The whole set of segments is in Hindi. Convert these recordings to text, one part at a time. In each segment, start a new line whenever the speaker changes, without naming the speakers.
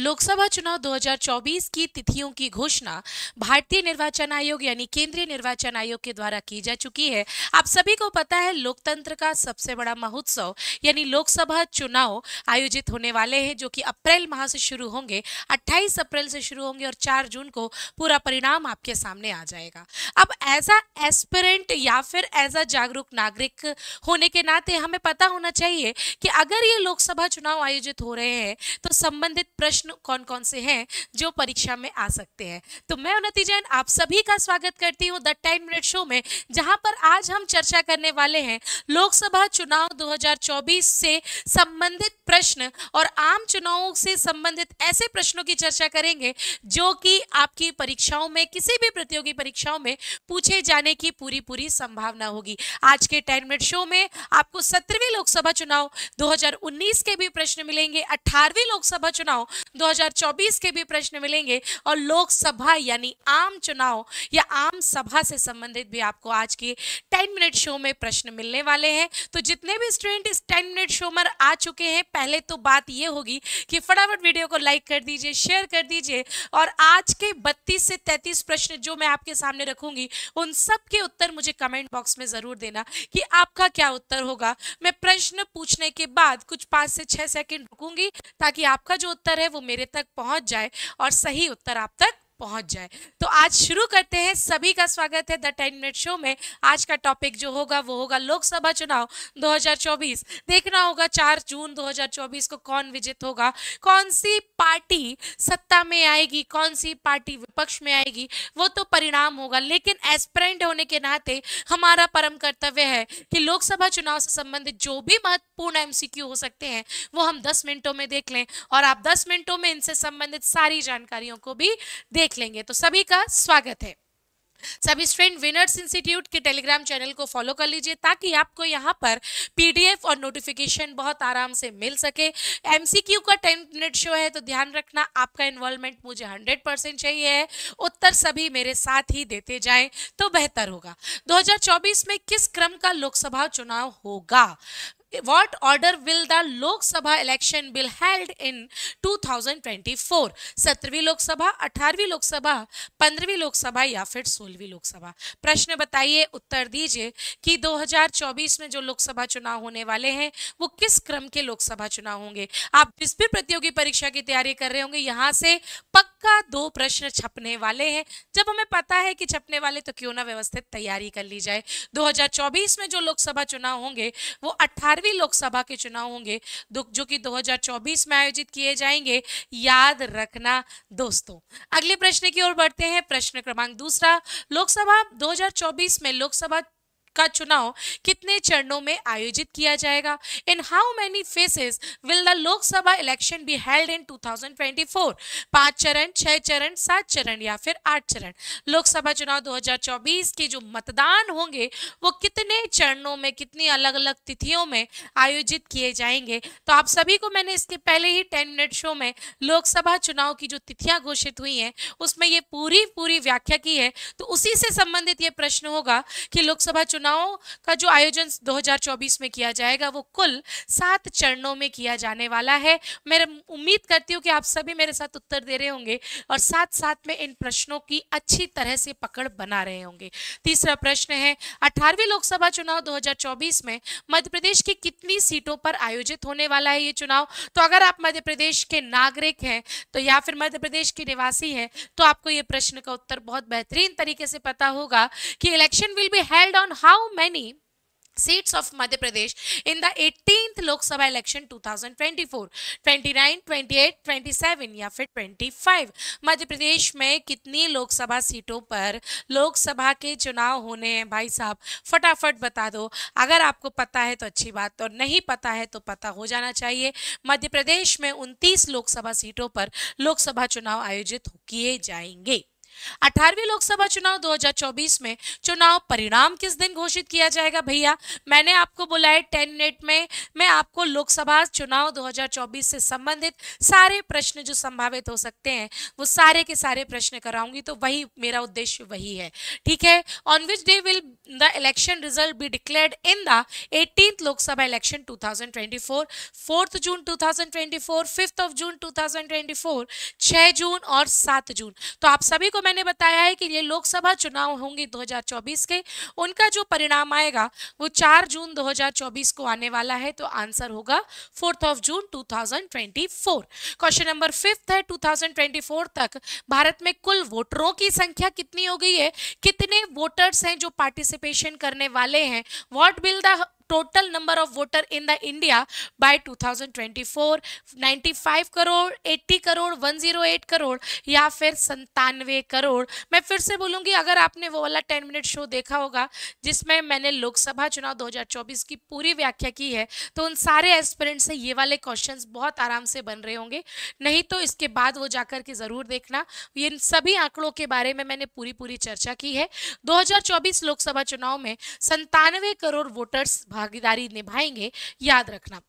लोकसभा चुनाव 2024 की तिथियों की घोषणा भारतीय निर्वाचन आयोग यानी केंद्रीय निर्वाचन आयोग के द्वारा की जा चुकी है आप सभी को पता है लोकतंत्र का सबसे बड़ा महोत्सव यानी लोकसभा चुनाव आयोजित होने वाले हैं जो कि अप्रैल माह से शुरू होंगे 28 अप्रैल से शुरू होंगे और 4 जून को पूरा परिणाम आपके सामने आ जाएगा अब एज अ एस्पिरेंट या फिर एज अ जागरूक नागरिक होने के नाते हमें पता होना चाहिए कि अगर ये लोकसभा चुनाव आयोजित हो रहे हैं तो संबंधित प्रश्न प्रश्न कौन कौन से हैं जो परीक्षा में आ सकते हैं तो मैं उन्नति जैन आप सभी का स्वागत करती हूँ द टाइम मिनट शो में जहाँ पर आज हम चर्चा करने वाले हैं लोकसभा चुनाव 2024 से संबंधित प्रश्न और आम चुनावों से संबंधित ऐसे प्रश्नों की चर्चा करेंगे जो कि आपकी परीक्षाओं में किसी भी प्रतियोगी परीक्षाओं में पूछे जाने की पूरी पूरी संभावना होगी आज के टेन मिनट शो में आपको सत्रहवीं लोकसभा चुनाव 2019 के भी प्रश्न मिलेंगे अठारहवीं लोकसभा चुनाव 2024 के भी प्रश्न मिलेंगे और लोकसभा यानी आम चुनाव या आम सभा से संबंधित भी आपको आज के 10 मिनट शो में प्रश्न मिलने वाले हैं तो जितने भी स्टूडेंट इस 10 मिनट शो में आ चुके हैं पहले तो बात ये होगी कि फटाफट वीडियो को लाइक कर दीजिए शेयर कर दीजिए और आज के बत्तीस से तैतीस प्रश्न जो मैं आपके सामने रखूंगी उन सब के उत्तर मुझे कमेंट बॉक्स में ज़रूर देना कि आपका क्या उत्तर होगा मैं प्रश्न पूछने के बाद कुछ पाँच से छः सेकेंड रुकूंगी ताकि आपका जो उत्तर है वो वो मेरे तक पहुंच जाए और सही उत्तर आप तक पहुंच जाए तो आज शुरू करते हैं सभी का स्वागत है द टेन मिनट शो में आज का टॉपिक जो होगा वो होगा लोकसभा चुनाव 2024 देखना होगा 4 जून 2024 को कौन विजित होगा कौन सी पार्टी सत्ता में आएगी कौन सी पार्टी विपक्ष में आएगी वो तो परिणाम होगा लेकिन एस्परेंट होने के नाते हमारा परम कर्तव्य है कि लोकसभा चुनाव से संबंधित जो भी महत्वपूर्ण एम हो सकते हैं वो हम दस मिनटों में देख लें और आप दस मिनटों में इनसे संबंधित सारी जानकारियों को भी देख देख लेंगे तो सभी का स्वागत है सभी स्टूडेंट विनर्स इंस्टीट्यूट के टेलीग्राम चैनल को फॉलो कर लीजिए ताकि आपको यहाँ पर पीडीएफ और नोटिफिकेशन बहुत आराम से मिल सके एमसीक्यू का टेन मिनट शो है तो ध्यान रखना आपका इन्वॉल्वमेंट मुझे हंड्रेड परसेंट चाहिए है उत्तर सभी मेरे साथ ही देते जाएं तो बेहतर होगा 2024 में किस क्रम का लोकसभा चुनाव होगा what order will the Lok Sabha election be held in in 2024? सत्रहवीं लोकसभा अठारहवीं लोकसभा पंद्रहवीं लोकसभा या फिर सोलहवीं लोकसभा प्रश्न बताइए उत्तर दीजिए कि 2024 में जो लोकसभा चुनाव होने वाले हैं वो किस क्रम के लोकसभा चुनाव होंगे आप जिस भी प्रतियोगी परीक्षा की तैयारी कर रहे होंगे यहाँ से पक्का पक्का दो प्रश्न छपने वाले हैं जब हमें पता है कि छपने वाले तो क्यों ना व्यवस्थित तैयारी कर ली जाए 2024 में जो लोकसभा चुनाव होंगे वो 18वीं लोकसभा के चुनाव होंगे जो कि 2024 में आयोजित किए जाएंगे याद रखना दोस्तों अगले प्रश्न की ओर बढ़ते हैं प्रश्न क्रमांक दूसरा लोकसभा दो में लोकसभा का चुनाव कितने चरणों में आयोजित किया जाएगा in how many phases will the Lok Sabha election be held in 2024 पांच चरण छह चरण सात चरण या फिर आठ चरण लोकसभा चुनाव 2024 के जो मतदान होंगे वो कितने चरणों में कितनी अलग अलग तिथियों में आयोजित किए जाएंगे तो आप सभी को मैंने इसके पहले ही टेन मिनट शो में लोकसभा चुनाव की जो तिथियां घोषित हुई हैं उसमें ये पूरी पूरी व्याख्या की है तो उसी से संबंधित ये प्रश्न होगा कि लोकसभा चुनाव योजनाओं का जो आयोजन 2024 में किया जाएगा वो कुल सात चरणों में किया जाने वाला है मैं उम्मीद करती हूँ कि आप सभी मेरे साथ उत्तर दे रहे होंगे और साथ साथ में इन प्रश्नों की अच्छी तरह से पकड़ बना रहे होंगे तीसरा प्रश्न है अठारहवीं लोकसभा चुनाव दो में मध्य प्रदेश की कितनी सीटों पर आयोजित होने वाला है ये चुनाव तो अगर आप मध्य प्रदेश के नागरिक हैं तो या फिर मध्य प्रदेश के निवासी हैं तो आपको ये प्रश्न का उत्तर बहुत बेहतरीन तरीके से पता होगा कि election will be held on how many seats of Madhya Pradesh in the 18th Lok Sabha election 2024 29 28 27 या फिर 25 मध्य प्रदेश में कितनी लोकसभा सीटों पर लोकसभा के चुनाव होने हैं भाई साहब फटाफट बता दो अगर आपको पता है तो अच्छी बात और नहीं पता है तो पता हो जाना चाहिए मध्य प्रदेश में 29 लोकसभा सीटों पर लोकसभा चुनाव आयोजित किए जाएंगे अठारहवीं लोकसभा चुनाव 2024 में चुनाव परिणाम किस दिन घोषित किया जाएगा भैया मैंने आपको बुलाया टेन मिनट में मैं आपको लोकसभा चुनाव 2024 से संबंधित सारे प्रश्न जो संभावित हो सकते हैं वो सारे के सारे प्रश्न कराऊंगी तो वही मेरा उद्देश्य वही है ठीक है on which day will the election result be declared in the eighteen Lok Sabha election two thousand June 2024 fifth of June two thousand June और सात जून तो आप सभी को मैंने बताया है कि ये लोकसभा चुनाव होंगे 2024 के उनका जो परिणाम आएगा वो 4 जून 2024 को आने वाला है तो आंसर होगा fourth of June 2024 question number fifth है 2024 तक भारत में कुल वोटरों की संख्या कितनी हो गई है कितने वोटर्स हैं जो पार्टिसिपेशन करने वाले हैं what will the total number of voter in the India by 2024 95 crore 80 crore 108 crore या फिर संतानवे करोड़ मैं फिर से बोलूँगी अगर आपने वो वाला 10 मिनट शो देखा होगा जिसमें मैंने लोकसभा चुनाव 2024 की पूरी व्याख्या की है तो उन सारे एस्पिरेंट से ये वाले क्वेश्चंस बहुत आराम से बन रहे होंगे नहीं तो इसके बाद वो जाकर के ज़रूर देखना इन सभी आंकड़ों के बारे में मैंने पूरी पूरी चर्चा की है दो लोकसभा चुनाव में संतानवे करोड़ वोटर्स भागीदारी निभाएंगे याद रखना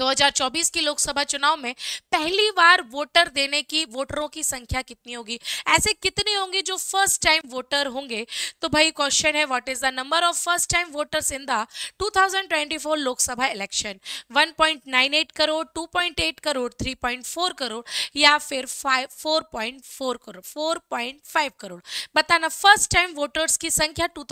2024 की लोकसभा चुनाव में पहली बार वोटर देने की वोटरों की संख्या कितनी होगी ऐसे कितने होंगे जो फर्स्ट टाइम वोटर होंगे तो भाई क्वेश्चन है what is the number of first time voters in the 2024 Lok Sabha election 1.98 crore 2.8 crore 3.4 crore या फिर 4.4 करोड़ 4.5 करोड़ बताना फर्स्ट टाइम वोटर्स की संख्या टू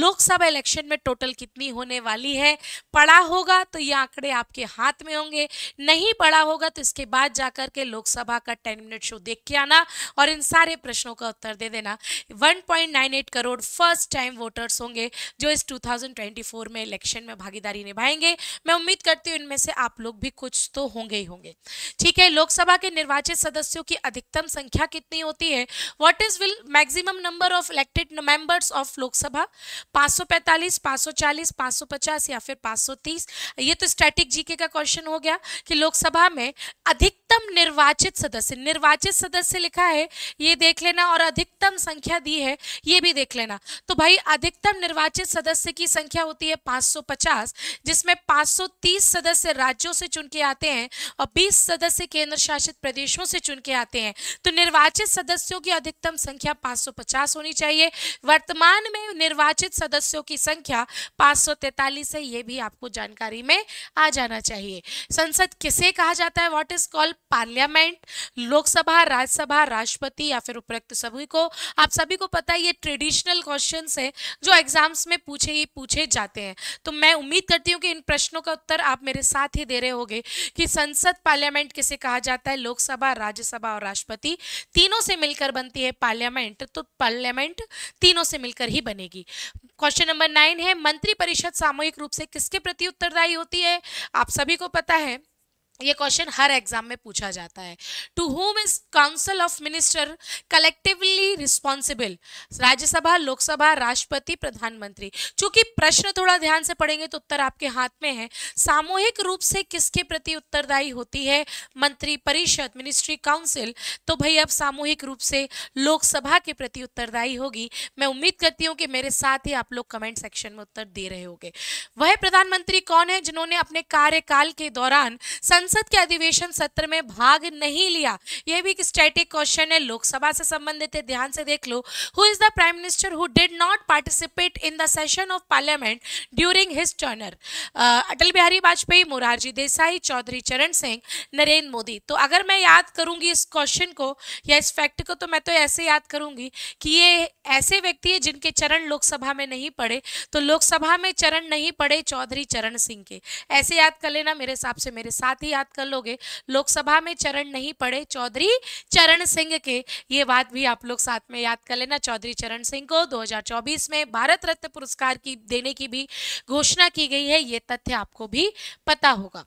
लोकसभा इलेक्शन में टोटल कितनी होने वाली है पड़ा होगा तो ये आंकड़े आपके हाथ में होंगे नहीं पढ़ा होगा तो इसके बाद जाकर के लोकसभा का टेन मिनट शो देख के आना और इन सारे प्रश्नों का उत्तर दे देना 1.98 करोड़ फर्स्ट टाइम वोटर्स होंगे जो इस 2024 में इलेक्शन में भागीदारी निभाएंगे मैं उम्मीद करती हूँ इनमें से आप लोग भी कुछ तो होंगे ही होंगे ठीक है लोकसभा के निर्वाचित सदस्यों की अधिकतम संख्या कितनी होती है what is will maximum number of elected members of Lok Sabha 545, 540, 550 या फिर 530 ये तो स्टैटिक जीके का क्वेश्चन हो गया कि लोकसभा में अधिक अधिकतम निर्वाचित सदस्य निर्वाचित सदस्य लिखा है ये देख लेना और अधिकतम संख्या दी है ये भी देख लेना तो भाई अधिकतम निर्वाचित सदस्य की संख्या होती है 550 जिसमें 530 सदस्य राज्यों से चुन के आते हैं और 20 सदस्य केंद्र शासित प्रदेशों से चुन के आते हैं तो निर्वाचित सदस्यों की अधिकतम संख्या 550 होनी चाहिए वर्तमान में निर्वाचित सदस्यों की संख्या 543 है ये भी आपको जानकारी में आ जाना चाहिए संसद किसे कहा जाता है what is called parliament Lok Sabha Rajya Sabha राष्ट्रपति या फिर उपयुक्त सभी को आप सभी को पता है ये ट्रेडिशनल क्वेश्चन है जो एग्जाम्स में पूछे ही पूछे जाते हैं तो मैं उम्मीद करती हूँ कि इन प्रश्नों का उत्तर आप मेरे साथ ही दे रहे होंगे कि संसद पार्लियामेंट किसे कहा जाता है लोकसभा राज्यसभा और राष्ट्रपति तीनों से मिलकर बनती है पार्लियामेंट तो पार्लियामेंट तीनों से मिलकर ही बनेगी क्वेश्चन नंबर नाइन है मंत्रिपरिषद सामूहिक रूप से किसके प्रति उत्तरदायी होती है आप सभी को पता है ये क्वेश्चन हर एग्जाम में पूछा जाता है to whom is council of minister collectively responsible Rajya Sabha Lok Sabha राष्ट्रपति प्रधानमंत्री चूंकि प्रश्न थोड़ा ध्यान से पढ़ेंगे तो उत्तर आपके हाथ में है सामूहिक रूप से किसके प्रति उत्तरदायी होती है मंत्री परिषद मिनिस्ट्री काउंसिल तो भाई अब सामूहिक रूप से लोकसभा के प्रति उत्तरदायी होगी मैं उम्मीद करती हूँ कि मेरे साथ ही आप लोग कमेंट सेक्शन में उत्तर दे रहे होंगे वह प्रधानमंत्री कौन है जिन्होंने अपने कार्यकाल के दौरान संसद संसद के अधिवेशन सत्र में भाग नहीं लिया यह भी एक स्टैटिक क्वेश्चन है लोकसभा से संबंधित है ध्यान से देख लो who is the prime minister who did not participate in the session of parliament during his tenure Atal Bihari Vajpayee Morarji Desai Chaudhary Charan Singh Narendra Modi तो अगर मैं याद करूंगी इस क्वेश्चन को या इस फैक्ट को तो मैं तो ऐसे याद करूंगी कि ये ऐसे व्यक्ति है जिनके चरण लोकसभा में नहीं पड़े तो लोकसभा में चरण नहीं पड़े चौधरी चरण सिंह के ऐसे याद कर लेना मेरे हिसाब से मेरे साथ ही याद कर लोगे लोकसभा में चरण नहीं पड़े चौधरी चरण सिंह के ये बात भी आप लोग साथ में याद कर लेना चौधरी चरण सिंह को 2024 में भारत रत्न पुरस्कार की देने की भी घोषणा की गई है ये तथ्य आपको भी पता होगा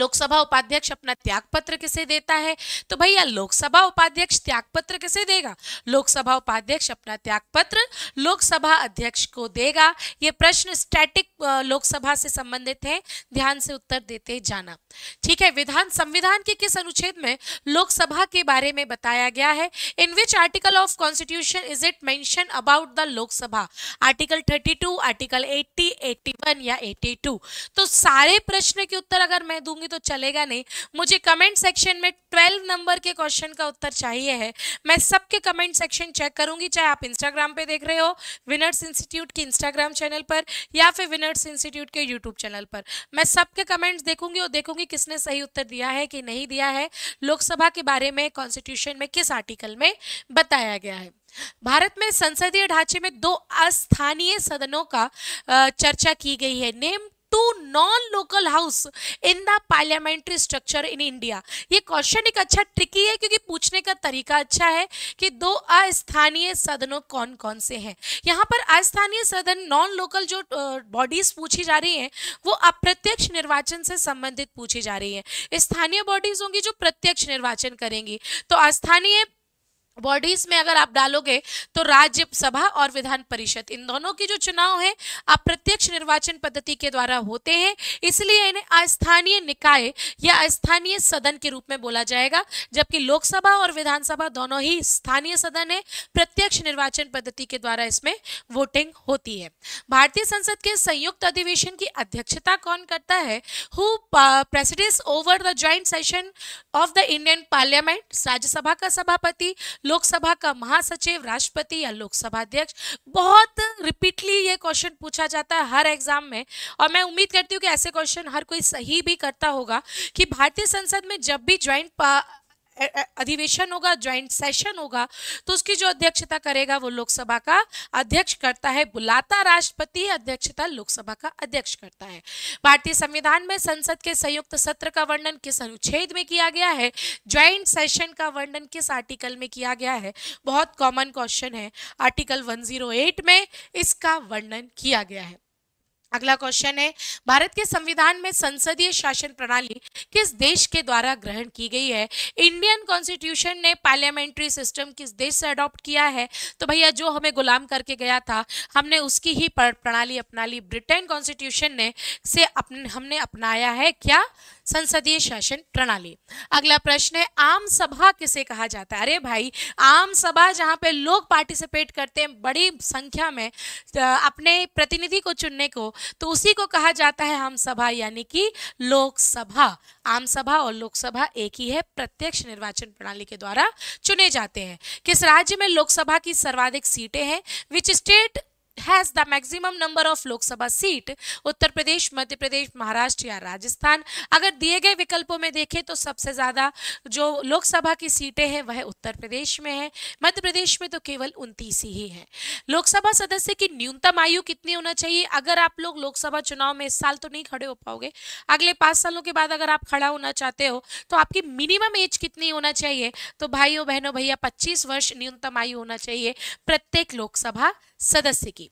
लोकसभा उपाध्यक्ष अपना त्याग पत्र किसे देता है तो भैया लोकसभा उपाध्यक्ष त्याग पत्र किसे देगा लोकसभा उपाध्यक्ष अपना त्याग पत्र लोकसभा अध्यक्ष को देगा ये प्रश्न स्टैटिक लोकसभा से संबंधित है ध्यान से उत्तर देते जाना ठीक है विधान संविधान के किस अनुच्छेद में लोकसभा के बारे में बताया गया है in which article of constitution is it mention about the Lok Sabha article 32 article 80 81 या 82 तो सारे प्रश्न के उत्तर अगर मैं दूंगी तो चलेगा नहीं मुझे कमेंट सेक्शन में ट्वेल्व नंबर के क्वेश्चन का उत्तर चाहिए है मैं सबके कमेंट सेक्शन चेक करूंगी चाहे आप इंस्टाग्राम पे देख रहे हो विनर्स इंस्टीट्यूट की इंस्टाग्राम चैनल पर या फिर विनर आर्ट्स इंस्टीट्यूट के यूट्यूब चैनल पर मैं सबके कमेंट्स देखूंगी और देखूंगी किसने सही उत्तर दिया है कि नहीं दिया है लोकसभा के बारे में कॉन्स्टिट्यूशन में किस आर्टिकल में बताया गया है भारत में संसदीय ढांचे में दो अस्थानीय सदनों का चर्चा की गई है name to non local house in the parliamentary structure in India ये क्वेश्चन एक अच्छा ट्रिकी है क्योंकि पूछने का तरीका अच्छा है कि दो अस्थानीय सदनों कौन कौन से हैं यहाँ पर अस्थानीय सदन नॉन लोकल जो बॉडीज पूछी जा रही हैं वो अप्रत्यक्ष निर्वाचन से संबंधित पूछी जा रही है स्थानीय बॉडीज होंगी जो प्रत्यक्ष निर्वाचन करेंगी तो अस्थानीय बॉडीज में अगर आप डालोगे तो राज्यसभा और विधान परिषद इन दोनों की जो चुनाव है अप्रत्यक्ष निर्वाचन पद्धति के द्वारा होते हैं इसलिए इन्हें अस्थानीय निकाय या अस्थानीय सदन के रूप में बोला जाएगा जबकि लोकसभा और विधानसभा दोनों ही स्थानीय सदन है प्रत्यक्ष निर्वाचन पद्धति के द्वारा इसमें वोटिंग होती है भारतीय संसद के संयुक्त अधिवेशन की अध्यक्षता कौन करता है who presides over the joint session of the Indian parliament Rajya Sabha का सभापति लोकसभा का महासचिव राष्ट्रपति या लोकसभा अध्यक्ष बहुत रिपीटली ये क्वेश्चन पूछा जाता है हर एग्जाम में और मैं उम्मीद करती हूँ कि ऐसे क्वेश्चन हर कोई सही भी करता होगा कि भारतीय संसद में जब भी ज्वाइंट अधिवेशन होगा ज्वाइंट सेशन होगा तो उसकी जो अध्यक्षता करेगा वो लोकसभा का अध्यक्ष करता है बुलाता राष्ट्रपति अध्यक्षता लोकसभा का अध्यक्ष करता है भारतीय संविधान में संसद के संयुक्त सत्र का वर्णन किस अनुच्छेद में किया गया है ज्वाइंट सेशन का वर्णन किस आर्टिकल में किया गया है बहुत कॉमन क्वेश्चन है आर्टिकल वन में इसका वर्णन किया गया है अगला क्वेश्चन है भारत के संविधान में संसदीय शासन प्रणाली किस देश के द्वारा ग्रहण की गई है इंडियन कॉन्स्टिट्यूशन ने पार्लियामेंट्री सिस्टम किस देश से अडॉप्ट किया है तो भैया जो हमें गुलाम करके गया था हमने उसकी ही प्रणाली अपना ली ब्रिटेन कॉन्स्टिट्यूशन ने से अपन, हमने अपनाया है क्या संसदीय शासन प्रणाली अगला प्रश्न है आम सभा किसे कहा जाता है अरे भाई आम सभा जहाँ पे लोग पार्टिसिपेट करते हैं बड़ी संख्या में अपने प्रतिनिधि को चुनने को तो उसी को कहा जाता है आम सभा यानी कि लोकसभा आम सभा और लोकसभा एक ही है प्रत्यक्ष निर्वाचन प्रणाली के द्वारा चुने जाते हैं किस राज्य में लोकसभा की सर्वाधिक सीटें हैं which state has the maximum number of Lok Sabha seat Uttar Pradesh Madhya Pradesh Maharashtra या राजस्थान अगर दिए गए विकल्पों में देखें तो सबसे ज़्यादा जो लोकसभा की सीटें हैं वह उत्तर प्रदेश में है मध्य प्रदेश में तो केवल उनतीस ही है लोकसभा सदस्य की न्यूनतम आयु कितनी होना चाहिए अगर आप लोग लोकसभा चुनाव में इस साल तो नहीं खड़े हो पाओगे अगले पाँच सालों के बाद अगर आप खड़ा होना चाहते हो तो आपकी मिनिमम एज कितनी होना चाहिए तो भाइयों बहनों भैया पच्चीस वर्ष न्यूनतम आयु होना चाहिए प्रत्येक लोकसभा सदस्य की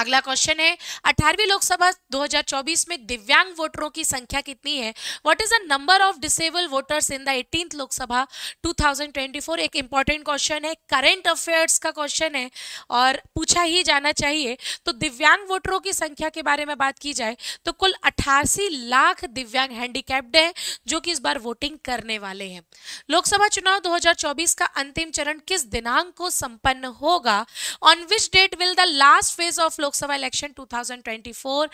अगला क्वेश्चन है अठारहवीं लोकसभा 2024 में दिव्यांग वोटरों की संख्या कितनी है what is the number of disable voters in the eighteen Lok Sabha 2024 एक इंपॉर्टेंट क्वेश्चन है करंट अफेयर्स का क्वेश्चन है और पूछा ही जाना चाहिए तो दिव्यांग वोटरों की संख्या के बारे में बात की जाए तो कुल अठासी लाख दिव्यांग हैंडीकैप्ड है जो कि इस बार वोटिंग करने वाले हैं लोकसभा चुनाव दो का अंतिम चरण किस दिनांक को संपन्न होगा on which date will the last phase of Lok Sabha election 2024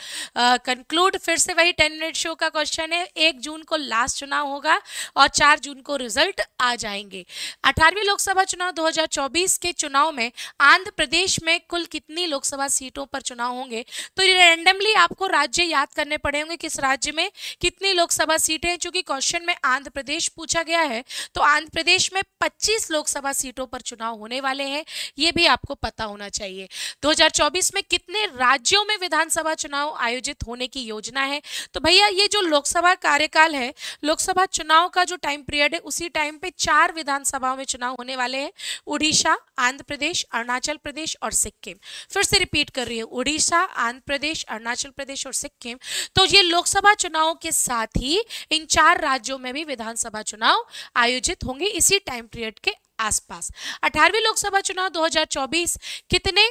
conclude uh, फिर से वही टेन मिनट शो का क्वेश्चन है एक जून को लास्ट चुनाव होगा और चार जून को रिजल्ट आ जाएंगे अठारहवीं लोकसभा चुनाव 2024 के चुनाव में आंध्र प्रदेश में कुल कितनी लोकसभा सीटों पर चुनाव होंगे तो ये रेंडमली आपको राज्य याद करने पड़ेंगे किस राज्य में कितनी लोकसभा सीटें हैं चूंकि क्वेश्चन में आंध्र प्रदेश पूछा गया है तो आंध्र प्रदेश में पच्चीस लोकसभा सीटों पर चुनाव होने वाले हैं ये भी आपको पता होना चाहिए 2024 में कितने कितने राज्यों में विधानसभा चुनाव आयोजित होने की योजना है तो भैया ये जो लोकसभा कार्यकाल है लोकसभा चुनाव का जो टाइम पीरियड है उसी टाइम पे चार विधानसभाओं में चुनाव होने वाले हैं उड़ीसा आंध्र प्रदेश अरुणाचल प्रदेश और सिक्किम फिर से रिपीट कर रही है उड़ीसा आंध्र प्रदेश अरुणाचल प्रदेश और सिक्किम तो ये लोकसभा चुनाव के साथ ही इन चार राज्यों में भी विधानसभा चुनाव आयोजित होंगे इसी टाइम पीरियड के आसपास 18वीं लोकसभा चुनाव 2024 कितने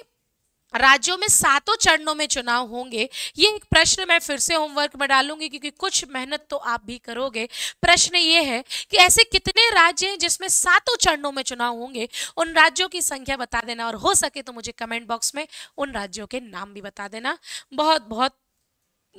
राज्यों में सातों चरणों में चुनाव होंगे ये एक प्रश्न मैं फिर से होमवर्क में डालूंगी क्योंकि कुछ मेहनत तो आप भी करोगे प्रश्न ये है कि ऐसे कितने राज्य हैं जिसमें सातों चरणों में चुनाव होंगे उन राज्यों की संख्या बता देना और हो सके तो मुझे कमेंट बॉक्स में उन राज्यों के नाम भी बता देना बहुत बहुत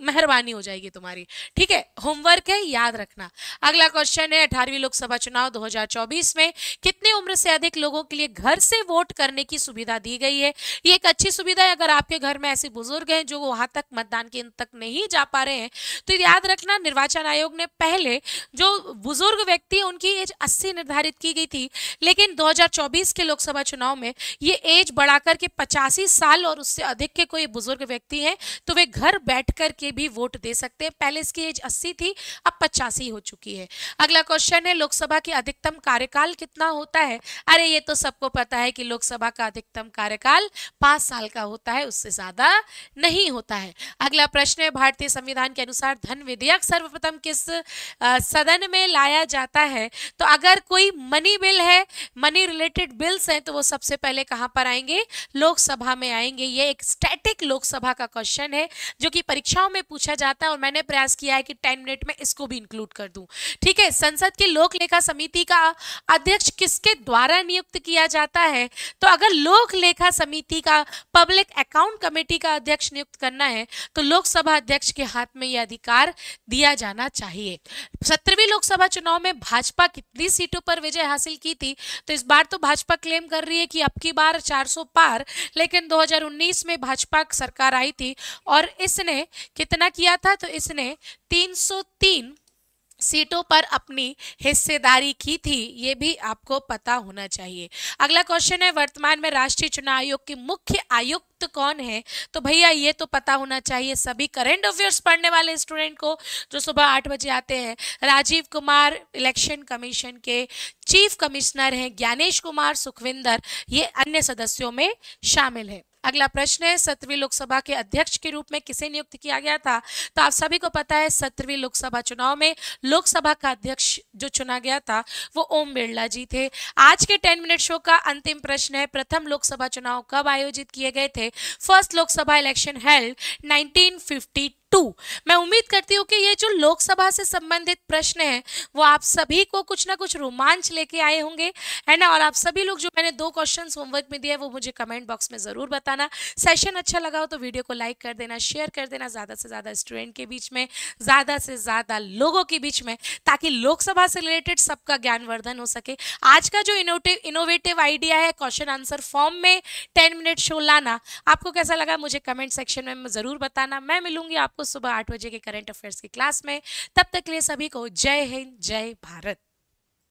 मेहरबानी हो जाएगी तुम्हारी ठीक है होमवर्क है याद रखना अगला क्वेश्चन है अठारहवीं लोकसभा चुनाव 2024 में कितनी उम्र से अधिक लोगों के लिए घर से वोट करने की सुविधा दी गई है ये एक अच्छी सुविधा है अगर आपके घर में ऐसे बुजुर्ग हैं जो वहां तक मतदान केंद्र तक नहीं जा पा रहे हैं तो याद रखना निर्वाचन आयोग ने पहले जो बुजुर्ग व्यक्ति उनकी एज अस्सी निर्धारित की गई थी लेकिन 2024 के लोकसभा चुनाव में ये एज बढ़ाकर के पचासी साल और उससे अधिक के कोई बुजुर्ग व्यक्ति हैं तो वे घर बैठ के लिए भी वोट दे सकते हैं पहले इसकी एज अस्सी थी अब पचासी हो चुकी है अगला क्वेश्चन है लोकसभा की अधिकतम कार्यकाल कितना होता है अरे ये तो सबको पता है कि लोकसभा का अधिकतम कार्यकाल पांच साल का होता है उससे ज्यादा नहीं होता है अगला प्रश्न है भारतीय संविधान के अनुसार धन विधेयक सर्वप्रथम किस सदन में लाया जाता है तो अगर कोई मनी बिल है मनी रिलेटेड बिल्स हैं तो वो सबसे पहले कहां पर आएंगे लोकसभा में आएंगे ये एक स्टैटिक लोकसभा का क्वेश्चन है जो कि परीक्षाओं परीक्षाओं में पूछा जाता है और मैंने प्रयास किया है कि टेन मिनट में इसको भी इंक्लूड कर दूं ठीक है संसद की लोक लेखा समिति का अध्यक्ष किसके द्वारा नियुक्त किया जाता है तो अगर लोक लेखा समिति का पब्लिक अकाउंट कमेटी का अध्यक्ष नियुक्त करना है तो लोकसभा अध्यक्ष के हाथ में यह अधिकार दिया जाना चाहिए सत्रहवीं लोकसभा चुनाव में भाजपा कितनी सीटों पर विजय हासिल की थी तो इस बार तो भाजपा क्लेम कर रही है कि अब की बार 400 पार लेकिन 2019 में भाजपा सरकार आई थी और इसने कितना किया था तो इसने 303 सीटों पर अपनी हिस्सेदारी की थी ये भी आपको पता होना चाहिए अगला क्वेश्चन है वर्तमान में राष्ट्रीय चुनाव आयोग की मुख्य आयुक्त कौन है तो भैया ये तो पता होना चाहिए सभी करंट अफेयर्स पढ़ने वाले स्टूडेंट को जो सुबह आठ बजे आते हैं राजीव कुमार इलेक्शन कमीशन के चीफ कमिश्नर हैं ज्ञानेश कुमार सुखविंदर ये अन्य सदस्यों में शामिल है अगला प्रश्न है सत्रहवीं लोकसभा के अध्यक्ष के रूप में किसे नियुक्त किया गया था तो आप सभी को पता है सत्रहवीं लोकसभा चुनाव में लोकसभा का अध्यक्ष जो चुना गया था वो ओम बिरला जी थे आज के टेन मिनट शो का अंतिम प्रश्न है प्रथम लोकसभा चुनाव कब आयोजित किए गए थे first Lok Sabha election held nineteen two मैं उम्मीद करती हूँ कि ये जो लोकसभा से संबंधित प्रश्न हैं वो आप सभी को कुछ ना कुछ रोमांच लेके आए होंगे है ना और आप सभी लोग जो मैंने दो क्वेश्चन होमवर्क में दिया है वो मुझे कमेंट बॉक्स में ज़रूर बताना सेशन अच्छा लगा हो तो वीडियो को लाइक कर देना शेयर कर देना ज़्यादा से ज़्यादा स्टूडेंट के बीच में ज़्यादा से ज़्यादा लोगों के बीच में ताकि लोकसभा से रिलेटेड सबका ज्ञानवर्धन हो सके आज का जो इनोटिव इनोवेटिव आइडिया है क्वेश्चन आंसर फॉर्म में टेन मिनट शो लाना आपको कैसा लगा मुझे कमेंट सेक्शन में ज़रूर बताना मैं मिलूंगी आपको आपको सुबह आठ बजे के करंट अफेयर्स की क्लास में तब तक के लिए सभी को जय हिंद जय भारत